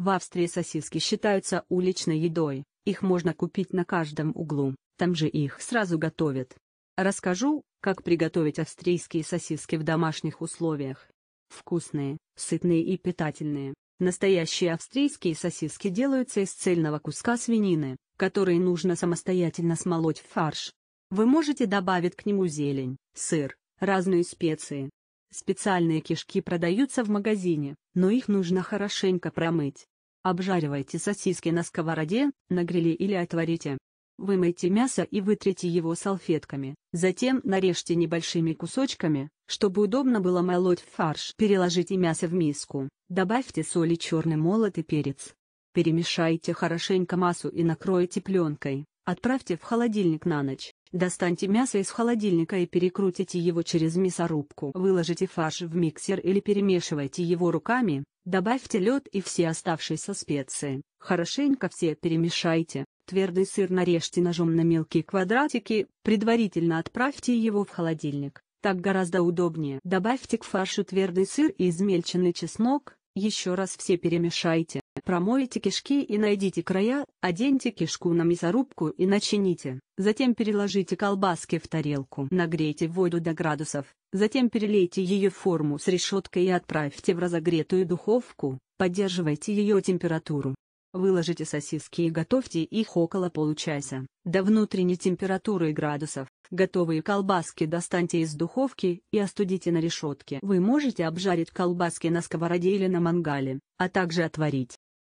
В Австрии сосиски считаются уличной едой, их можно купить на каждом углу, там же их сразу готовят. Расскажу, как приготовить австрийские сосиски в домашних условиях. Вкусные, сытные и питательные. Настоящие австрийские сосиски делаются из цельного куска свинины, который нужно самостоятельно смолоть в фарш. Вы можете добавить к нему зелень, сыр, разные специи. Специальные кишки продаются в магазине, но их нужно хорошенько промыть, Обжаривайте сосиски на сковороде, на гриле или отварите. Вымойте мясо и вытрите его салфетками, затем нарежьте небольшими кусочками, чтобы удобно было молоть фарш. Переложите мясо в миску, добавьте соль и черный молотый перец. Перемешайте хорошенько массу и накройте пленкой, отправьте в холодильник на ночь. Достаньте мясо из холодильника и перекрутите его через мясорубку. Выложите фарш в миксер или перемешивайте его руками, Добавьте лед и все оставшиеся специи. Хорошенько все перемешайте. Твердый сыр нарежьте ножом на мелкие квадратики, предварительно отправьте его в холодильник. Так гораздо удобнее. Добавьте к фаршу твердый сыр и измельченный чеснок, еще раз все перемешайте. Промойте кишки и найдите края, оденьте кишку на мясорубку и начините. Затем переложите колбаски в тарелку. Нагрейте воду до градусов. Затем перелейте ее в форму с решеткой и отправьте в разогретую духовку. Поддерживайте ее температуру. Выложите сосиски и готовьте их около получаса, до внутренней температуры градусов. Готовые колбаски достаньте из духовки и остудите на решетке. Вы можете обжарить колбаски на сковороде или на мангале, а также отварить.